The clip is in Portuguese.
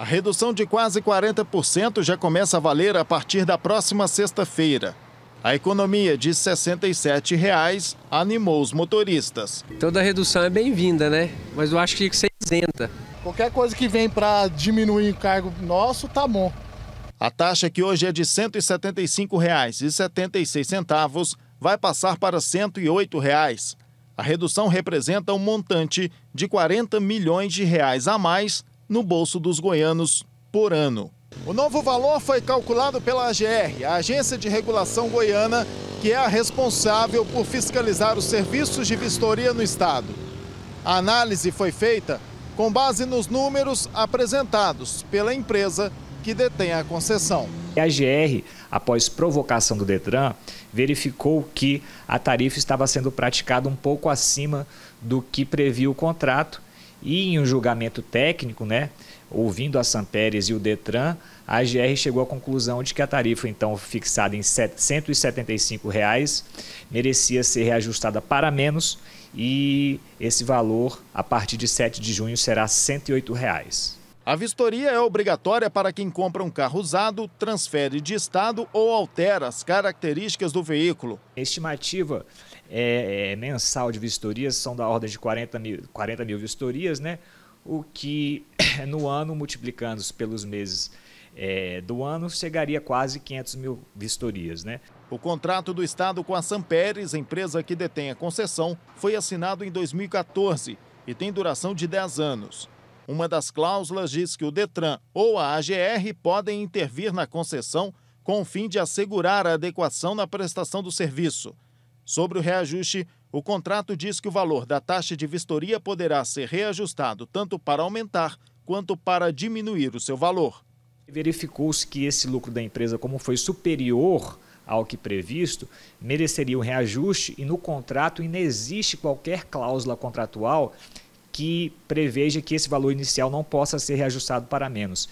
A redução de quase 40% já começa a valer a partir da próxima sexta-feira. A economia de R$ 67 reais animou os motoristas. Toda redução é bem-vinda, né? Mas eu acho que tem que ser isenta. Qualquer coisa que vem para diminuir o cargo nosso, tá bom. A taxa que hoje é de R$ 175,76 vai passar para R$ 108. Reais. A redução representa um montante de 40 milhões de reais a mais no bolso dos goianos por ano. O novo valor foi calculado pela AGR, a Agência de Regulação Goiana, que é a responsável por fiscalizar os serviços de vistoria no estado. A análise foi feita com base nos números apresentados pela empresa que detém a concessão. A AGR, após provocação do Detran, verificou que a tarifa estava sendo praticada um pouco acima do que previa o contrato e em um julgamento técnico, né, ouvindo a Samperes e o Detran, a AGR chegou à conclusão de que a tarifa, então fixada em R$ 175, reais, merecia ser reajustada para menos e esse valor, a partir de 7 de junho, será R$ 108. Reais. A vistoria é obrigatória para quem compra um carro usado, transfere de estado ou altera as características do veículo. A estimativa é, é, mensal de vistorias são da ordem de 40 mil, 40 mil vistorias, né? o que no ano, multiplicando-se pelos meses é, do ano, chegaria a quase 500 mil vistorias. Né? O contrato do Estado com a Samperes, empresa que detém a concessão, foi assinado em 2014 e tem duração de 10 anos. Uma das cláusulas diz que o Detran ou a AGR podem intervir na concessão com o fim de assegurar a adequação na prestação do serviço. Sobre o reajuste, o contrato diz que o valor da taxa de vistoria poderá ser reajustado tanto para aumentar quanto para diminuir o seu valor. Verificou-se que esse lucro da empresa, como foi superior ao que previsto, mereceria um reajuste e no contrato ainda existe qualquer cláusula contratual que preveja que esse valor inicial não possa ser reajustado para menos.